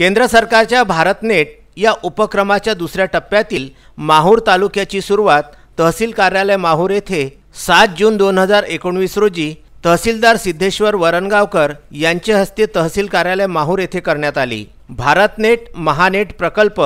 केंद्र सरकारच्या भारतनेट या उपक्रमाच्या दुसऱ्या टप्प्यातील माहूर तालुक्याची सुरुवात तहसील कार्यालय माहूर येथे सात जून दोन हजार एकोणवीस रोजी तहसीलदार सिद्धेश्वर वरणगावकर यांच्या हस्ते तहसील कार्यालय माहूर येथे करण्यात आली भारतनेट महानेट प्रकल्प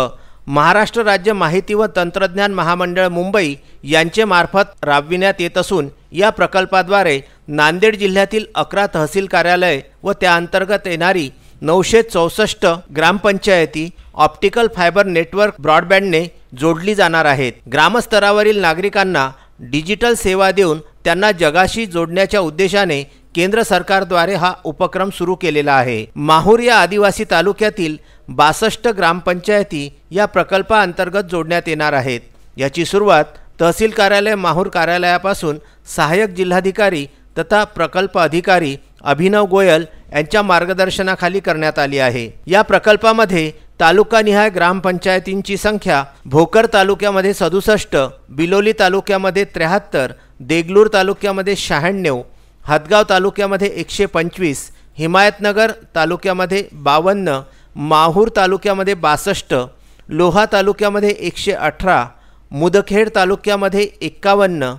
महाराष्ट्र राज्य माहिती व तंत्रज्ञान महामंडळ मुंबई यांचे मार्फत राबविण्यात येत असून या प्रकल्पाद्वारे नांदेड जिल्ह्यातील अकरा तहसील कार्यालय व त्याअंतर्गत येणारी नऊशे चौसष्ट ग्रामपंचायती ऑप्टिकल फायबर नेटवर्क ब्रॉडबँडने जोडली जाणार आहेत ग्रामस्तरावरील नागरिकांना डिजिटल सेवा देऊन त्यांना जगाशी जोडण्याच्या उद्देशाने केंद्र सरकारद्वारे हा उपक्रम सुरू केलेला आहे माहूर या आदिवासी तालुक्यातील बासष्ट ग्रामपंचायती या प्रकल्पाअंतर्गत जोडण्यात येणार आहेत याची सुरुवात तहसील कार्यालय माहूर कार्यालयापासून सहाय्यक जिल्हाधिकारी तथा प्रकल्प अधिकारी अभिनव गोयल यांच्या मार्गदर्शनाखाली करण्यात आली आहे या प्रकल्पामध्ये तालुकानिहाय ग्रामपंचायतींची संख्या भोकर तालुक्यामध्ये सदुसष्ट बिलोली तालुक्यामध्ये त्र्याहत्तर देगलूर तालुक्यामध्ये शहाण्णव हदगाव तालुक्यामध्ये एकशे पंचवीस हिमायतनगर तालुक्यामध्ये बावन्न माहूर तालुक्यामध्ये बासष्ट लोहा तालुक्यामध्ये एकशे अठरा मुदखेड तालुक्यामध्ये एक्कावन्न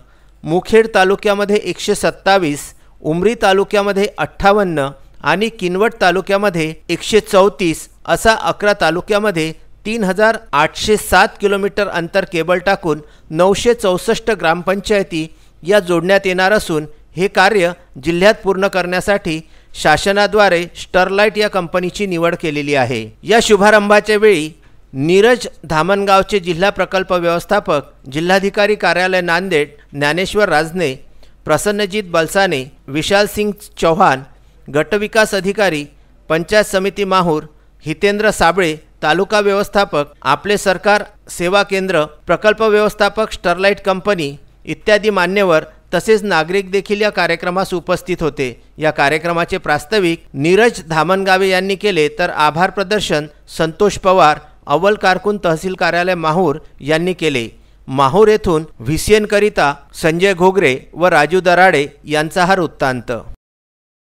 मुखेड तालुक्यामध्ये एकशे सत्तावीस उमरी तालुक्यामध्ये अठ्ठावन्न आणि किनवट तालुक्यामध्ये एकशे चौतीस असा अकरा तालुक्यामध्ये तीन हजार आठशे सात किलोमीटर अंतर केबल टाकून नऊशे चौसष्ट ग्रामपंचायती या जोडण्यात येणार असून हे कार्य जिल्ह्यात पूर्ण करण्यासाठी शासनाद्वारे स्टरलाइट या कंपनीची निवड केलेली आहे या शुभारंभाच्या वेळी नीरज धामणगावचे जिल्हा प्रकल्प व्यवस्थापक जिल्हाधिकारी कार्यालय नांदेड ज्ञानेश्वर राजने प्रसन्नजीत बलसाने विशाल सिंग चौहान गटविकास अधिकारी पंचायत समिती माहूर हितेंद्र साबळे तालुका व्यवस्थापक आपले सरकार सेवा केंद्र प्रकल्प व्यवस्थापक स्टरलाईट कंपनी इत्यादी मान्यवर तसेच नागरिक देखील या कार्यक्रमास उपस्थित होते या कार्यक्रमाचे प्रास्ताविक नीरज धामनगावे यांनी केले तर आभार प्रदर्शन संतोष पवार अव्वल कारकून तहसील कार्यालय माहूर यांनी केले माहूर येथून व्ही सी संजय घोगरे व राजू दराडे यांचा हा वृत्तांत